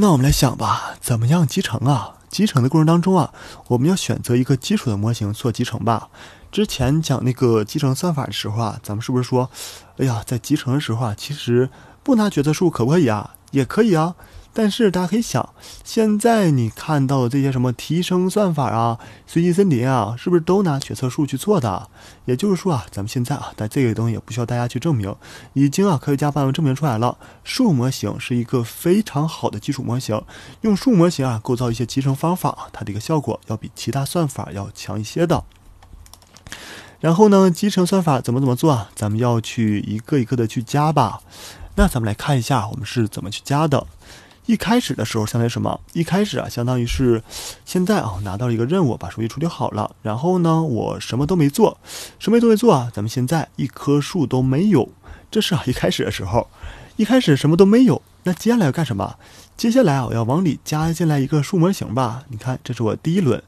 那我们来想吧，怎么样集成啊？集成的过程当中啊，我们要选择一个基础的模型做集成吧。之前讲那个集成算法的时候啊，咱们是不是说，哎呀，在集成的时候啊，其实不拿决策树可不可以啊？也可以啊。但是大家可以想，现在你看到的这些什么提升算法啊、随机森林啊，是不是都拿决策树去做的？也就是说啊，咱们现在啊，但这个东西也不需要大家去证明，已经啊科学家办文证明出来了，树模型是一个非常好的基础模型，用树模型啊构造一些集成方法，它的一个效果要比其他算法要强一些的。然后呢，集成算法怎么怎么做？啊？咱们要去一个一个的去加吧。那咱们来看一下，我们是怎么去加的。一开始的时候相当于什么？一开始啊，相当于是现在啊，拿到一个任务，把数据处理好了。然后呢，我什么都没做，什么都没做啊。咱们现在一棵树都没有，这是啊一开始的时候，一开始什么都没有。那接下来要干什么？接下来啊，我要往里加进来一个树模型吧。你看，这是我第一轮，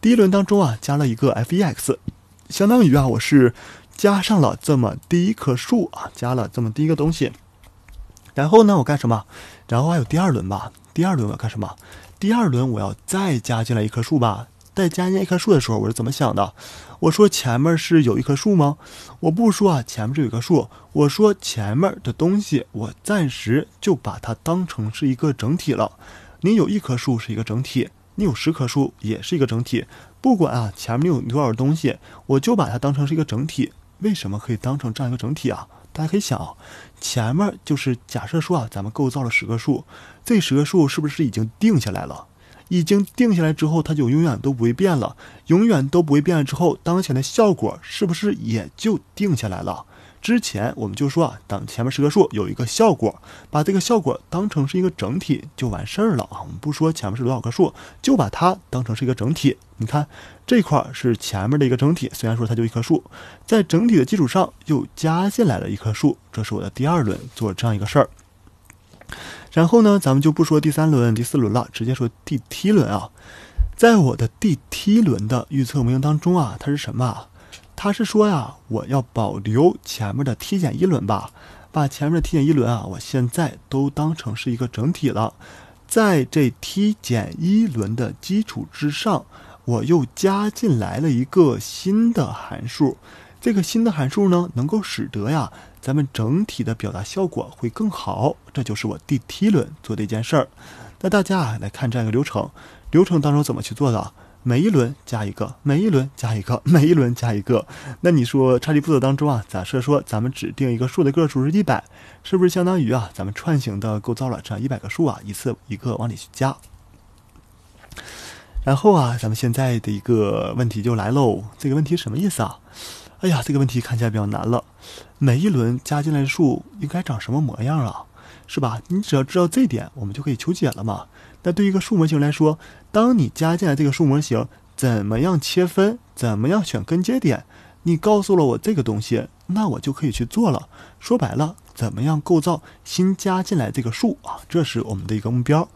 第一轮当中啊，加了一个 FEX，相当于啊，我是加上了这么第一棵树啊，加了这么第一个东西。然后呢，我干什么？然后还有第二轮吧，第二轮我要干什么？第二轮我要再加进来一棵树吧。再加进来一棵树的时候，我是怎么想的？我说前面是有一棵树吗？我不说啊，前面是有一棵树。我说前面的东西，我暂时就把它当成是一个整体了。你有一棵树是一个整体，你有十棵树也是一个整体。不管啊，前面有多少东西，我就把它当成是一个整体。为什么可以当成这样一个整体啊？大家可以想啊，前面就是假设说啊，咱们构造了十个数，这十个数是不是已经定下来了？已经定下来之后，它就永远都不会变了，永远都不会变了之后，当前的效果是不是也就定下来了？之前我们就说啊，等前面十棵树有一个效果，把这个效果当成是一个整体就完事儿了啊。我们不说前面是多少棵树，就把它当成是一个整体。你看这块是前面的一个整体，虽然说它就一棵树，在整体的基础上又加进来了一棵树，这是我的第二轮做这样一个事儿。然后呢，咱们就不说第三轮、第四轮了，直接说第七轮啊。在我的第七轮的预测模型当中啊，它是什么？啊？他是说呀，我要保留前面的 t 减一轮吧，把前面的 t 减一轮啊，我现在都当成是一个整体了，在这 t 减一轮的基础之上，我又加进来了一个新的函数，这个新的函数呢，能够使得呀，咱们整体的表达效果会更好，这就是我第 t 轮做的一件事儿。那大家啊，来看这样一个流程，流程当中怎么去做的？每一轮加一个，每一轮加一个，每一轮加一个。那你说差分步骤当中啊，假设说咱们指定一个数的个数是一百，是不是相当于啊咱们串行的构造了这样一百个数啊，一次一个往里去加。然后啊，咱们现在的一个问题就来喽，这个问题什么意思啊？哎呀，这个问题看起来比较难了。每一轮加进来的数应该长什么模样啊？是吧？你只要知道这点，我们就可以求解了嘛。那对于一个数模型来说，当你加进来这个数模型，怎么样切分，怎么样选根节点？你告诉了我这个东西，那我就可以去做了。说白了，怎么样构造新加进来这个数啊？这是我们的一个目标。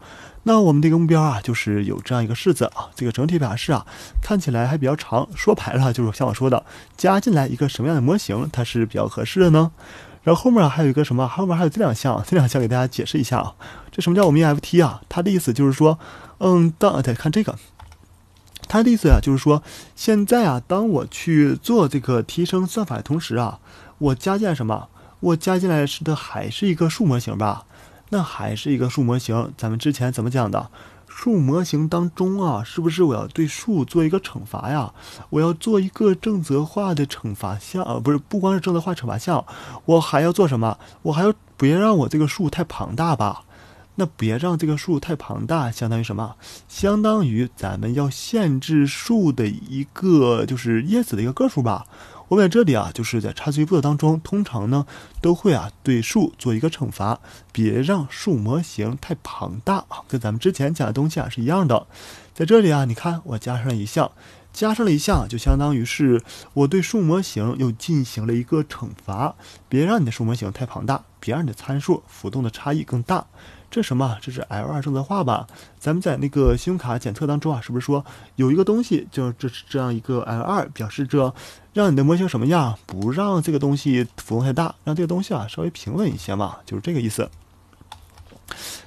那我们的一个目标啊，就是有这样一个式子啊，这个整体表达式啊，看起来还比较长。说白了，就是像我说的，加进来一个什么样的模型，它是比较合适的呢？然后后面还有一个什么？后面还有这两项，这两项给大家解释一下啊。这什么叫我们 EFT 啊？它的意思就是说，嗯，当大家看这个，它的意思啊就是说，现在啊当我去做这个提升算法的同时啊，我加进来什么？我加进来是的还是一个数模型吧？那还是一个数模型，咱们之前怎么讲的？数模型当中啊，是不是我要对数做一个惩罚呀？我要做一个正则化的惩罚项啊，不是，不光是正则化惩罚项，我还要做什么？我还要别让我这个数太庞大吧？那别让这个数太庞大，相当于什么？相当于咱们要限制数的一个，就是叶子的一个个数吧。我们这里啊，就是在差距步骤当中，通常呢都会啊对数做一个惩罚，别让数模型太庞大啊，跟咱们之前讲的东西啊是一样的。在这里啊，你看我加上一项，加上了一项，就相当于是我对数模型又进行了一个惩罚，别让你的数模型太庞大，别让你的参数浮动的差异更大。这什么？这是 L2 正则化吧？咱们在那个信用卡检测当中啊，是不是说有一个东西，就这是这样一个 L2，表示着让你的模型什么样，不让这个东西浮动太大，让这个东西啊稍微平稳一些嘛，就是这个意思。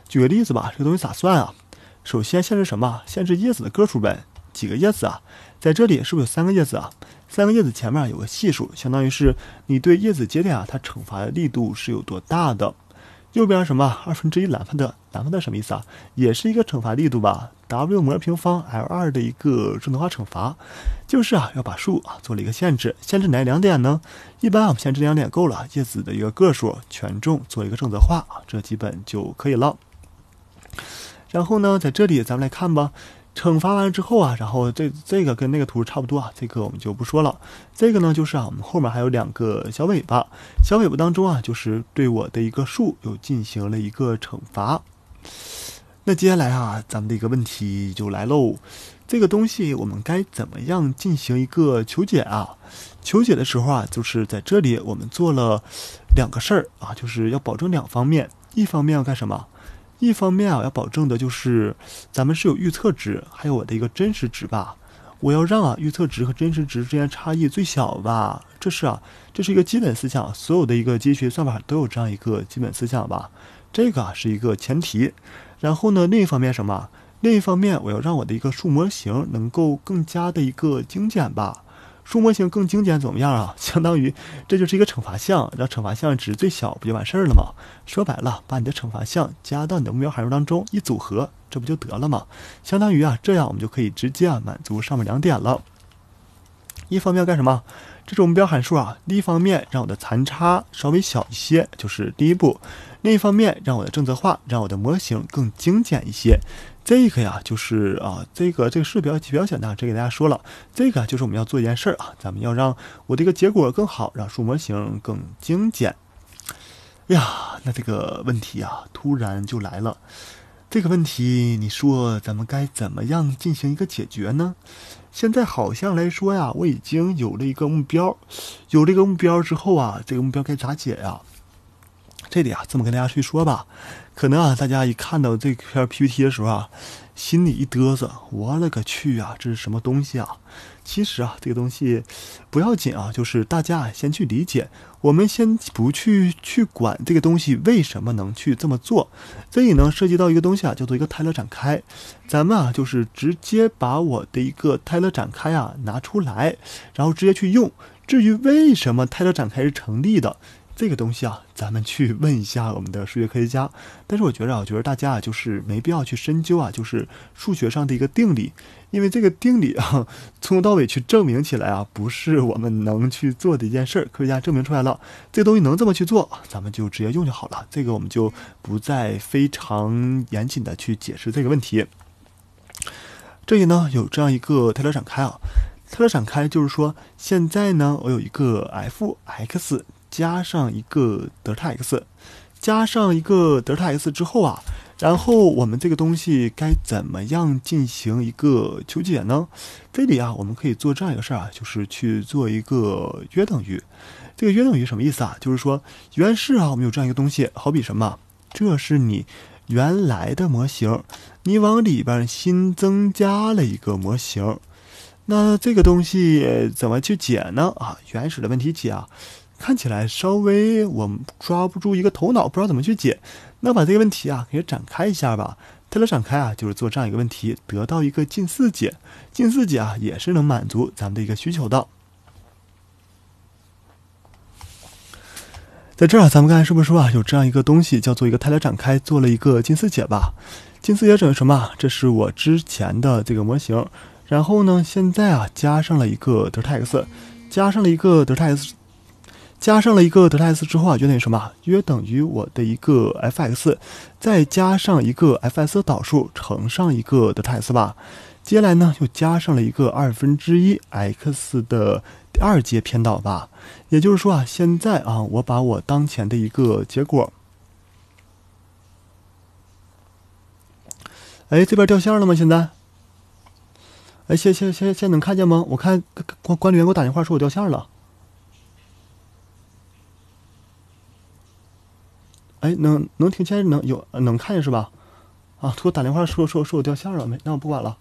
举个例子吧，这个东西咋算啊？首先限制什么？限制叶子的个数呗。几个叶子啊？在这里是不是有三个叶子啊？三个叶子前面有个系数，相当于是你对叶子节点啊它惩罚的力度是有多大的？右边什么二分之一蓝方的蓝方的什么意思啊？也是一个惩罚力度吧，W 模平方 L 二的一个正则化惩罚，就是啊要把数啊做了一个限制，限制哪两点呢？一般我们限制两点够了，叶子的一个个数、权重做一个正则化啊，这基本就可以了。然后呢，在这里咱们来看吧。惩罚完之后啊，然后这这个跟那个图差不多啊，这个我们就不说了。这个呢，就是啊，我们后面还有两个小尾巴，小尾巴当中啊，就是对我的一个数又进行了一个惩罚。那接下来啊，咱们的一个问题就来喽，这个东西我们该怎么样进行一个求解啊？求解的时候啊，就是在这里我们做了两个事儿啊，就是要保证两方面，一方面要干什么？一方面啊，要保证的就是，咱们是有预测值，还有我的一个真实值吧。我要让啊预测值和真实值之间差异最小吧，这是啊这是一个基本思想，所有的一个机器学算法都有这样一个基本思想吧。这个是一个前提。然后呢，另一方面什么？另一方面，我要让我的一个数模型能够更加的一个精简吧。数模型更精简怎么样啊？相当于这就是一个惩罚项，让惩罚项值最小，不就完事儿了吗？说白了，把你的惩罚项加到你的目标函数当中一组合，这不就得了吗？相当于啊，这样我们就可以直接啊满足上面两点了。一方面要干什么？这种目标函数啊，一方面让我的残差稍微小一些，就是第一步；另一方面让我的正则化，让我的模型更精简一些。这个呀，就是啊，这个这个是比较比较简单，这给大家说了。这个就是我们要做一件事儿啊，咱们要让我这个结果更好，让数模型更精简。哎呀，那这个问题啊，突然就来了。这个问题，你说咱们该怎么样进行一个解决呢？现在好像来说呀，我已经有了一个目标，有了一个目标之后啊，这个目标该咋解呀？这里啊，这么跟大家去说吧，可能啊，大家一看到这篇 PPT 的时候啊，心里一嘚瑟，我勒个去啊，这是什么东西啊？其实啊，这个东西不要紧啊，就是大家先去理解，我们先不去去管这个东西为什么能去这么做。这里呢涉及到一个东西啊，叫做一个泰勒展开，咱们啊就是直接把我的一个泰勒展开啊拿出来，然后直接去用。至于为什么泰勒展开是成立的？这个东西啊，咱们去问一下我们的数学科学家。但是我觉得啊，我觉得大家啊，就是没必要去深究啊，就是数学上的一个定理，因为这个定理啊，从头到尾去证明起来啊，不是我们能去做的一件事儿。科学家证明出来了，这东西能这么去做，咱们就直接用就好了。这个我们就不再非常严谨的去解释这个问题。这里呢，有这样一个泰勒展开啊，泰勒展开就是说，现在呢，我有一个 f(x)。加上一个德塔 x，加上一个德塔 x 之后啊，然后我们这个东西该怎么样进行一个求解呢？这里啊，我们可以做这样一个事儿啊，就是去做一个约等于。这个约等于什么意思啊？就是说原式啊，我们有这样一个东西，好比什么？这是你原来的模型，你往里边新增加了一个模型，那这个东西怎么去解呢？啊，原始的问题解。啊，看起来稍微我们抓不住一个头脑，不知道怎么去解。那把这个问题啊，给它展开一下吧。泰勒展开啊，就是做这样一个问题，得到一个近似解。近似解啊，也是能满足咱们的一个需求的。在这儿，咱们刚才是不是说啊，有这样一个东西叫做一个泰勒展开，做了一个近似解吧？近似解等于什么？这是我之前的这个模型。然后呢，现在啊，加上了一个德尔塔 x，加上了一个德尔塔 x。加上了一个德塔 s 之后，啊，就等于什么？约等于我的一个 f x，再加上一个 f s 导数乘上一个德塔 s 吧。接下来呢，又加上了一个二分之一 x 的二阶偏导吧。也就是说啊，现在啊，我把我当前的一个结果，哎，这边掉线了吗？现在？哎，现现现现能看见吗？我看管管理员给我打电话说，我掉线了。哎，能能听见？能有能看见是吧？啊，他给我打电话说说说我掉线了没？那我不管了。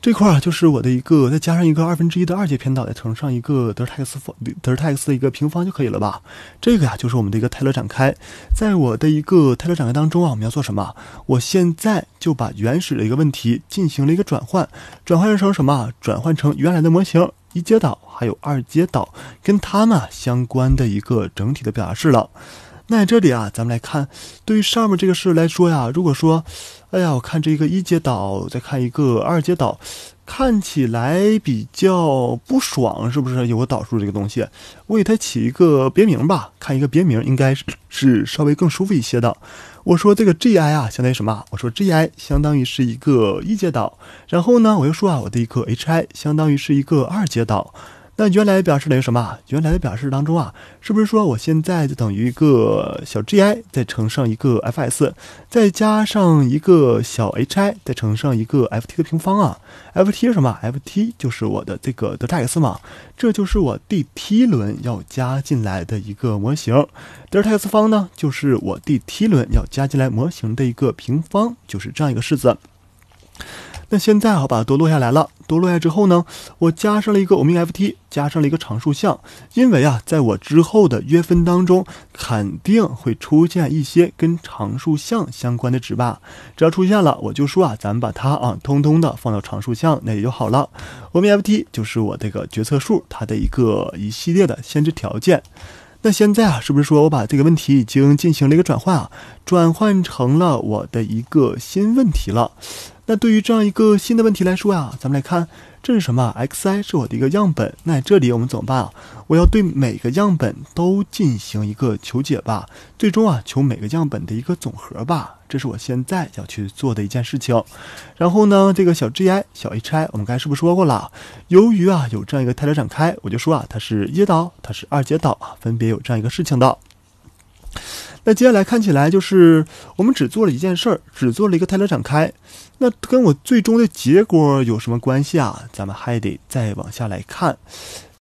这块儿就是我的一个，再加上一个二分之一的二阶偏导，再乘上一个德尔塔 x 方，德尔塔 x 的一个平方就可以了吧？这个呀就是我们的一个泰勒展开。在我的一个泰勒展开当中啊，我们要做什么？我现在就把原始的一个问题进行了一个转换，转换成什么？转换成原来的模型。一阶导还有二阶导，跟它们相关的一个整体的表达式了。那这里啊，咱们来看，对于上面这个式来说呀，如果说，哎呀，我看这一个一阶导，再看一个二阶导，看起来比较不爽，是不是？有个导数这个东西，我给它起一个别名吧，看一个别名应该是稍微更舒服一些的。我说这个 gi 啊，相当于什么？我说 gi 相当于是一个一阶导，然后呢，我又说啊，我的一个 hi 相当于是一个二阶导。那原来的表示等于什么？原来的表示当中啊，是不是说我现在就等于一个小 gi 再乘上一个 fs，再加上一个小 hi 再乘上一个 ft 的平方啊？ft 是什么？ft 就是我的这个德塔 x 嘛，这就是我第 t 轮要加进来的一个模型。德尔塔 x 方呢，就是我第 t 轮要加进来模型的一个平方，就是这样一个式子。那现在啊，把它都落下来了。都落下之后呢，我加上了一个欧米 f t，加上了一个常数项，因为啊，在我之后的约分当中，肯定会出现一些跟常数项相关的值吧。只要出现了，我就说啊，咱们把它啊，通通的放到常数项，那也就好了。欧米 f t 就是我这个决策数它的一个一系列的先制条件。那现在啊，是不是说我把这个问题已经进行了一个转换啊，转换成了我的一个新问题了？那对于这样一个新的问题来说呀，咱们来看这是什么？x_i 是我的一个样本，那这里我们怎么办啊？我要对每个样本都进行一个求解吧，最终啊求每个样本的一个总和吧，这是我现在要去做的一件事情。然后呢，这个小 g_i 小 h_i 我们才是不是说过了？由于啊有这样一个泰勒展开，我就说啊它是一阶导，它是二阶导啊，分别有这样一个事情的。那接下来看起来就是我们只做了一件事儿，只做了一个泰勒展开，那跟我最终的结果有什么关系啊？咱们还得再往下来看。